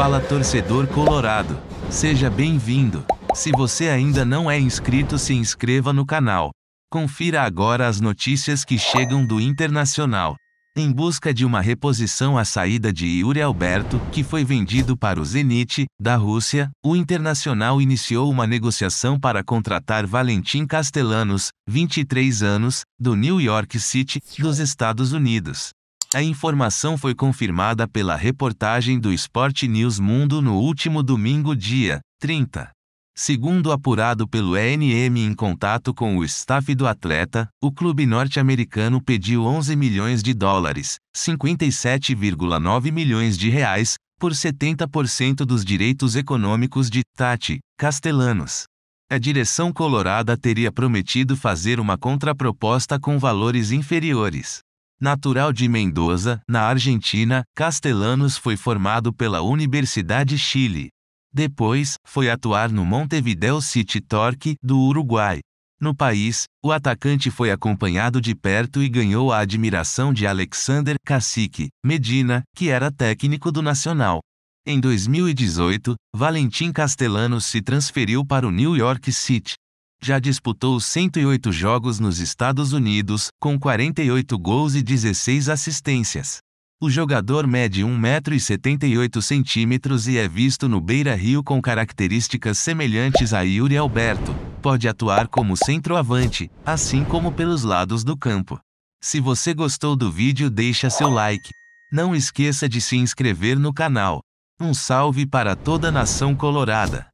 Fala torcedor colorado, seja bem-vindo. Se você ainda não é inscrito, se inscreva no canal. Confira agora as notícias que chegam do Internacional. Em busca de uma reposição à saída de Yuri Alberto, que foi vendido para o Zenit, da Rússia, o Internacional iniciou uma negociação para contratar Valentim Castellanos, 23 anos, do New York City, dos Estados Unidos. A informação foi confirmada pela reportagem do Sport News Mundo no último domingo, dia 30. Segundo apurado pelo ENM em contato com o staff do atleta, o clube norte-americano pediu 11 milhões de dólares, 57,9 milhões de reais, por 70% dos direitos econômicos de Tati Castellanos. A direção colorada teria prometido fazer uma contraproposta com valores inferiores. Natural de Mendoza, na Argentina, Castellanos foi formado pela Universidade Chile. Depois, foi atuar no Montevideo City Torque, do Uruguai. No país, o atacante foi acompanhado de perto e ganhou a admiração de Alexander Cacique Medina, que era técnico do Nacional. Em 2018, Valentim Castellanos se transferiu para o New York City já disputou 108 jogos nos Estados Unidos, com 48 gols e 16 assistências. O jogador mede 1,78m e é visto no Beira-Rio com características semelhantes a Yuri Alberto. Pode atuar como centroavante, assim como pelos lados do campo. Se você gostou do vídeo deixa seu like. Não esqueça de se inscrever no canal. Um salve para toda a nação colorada.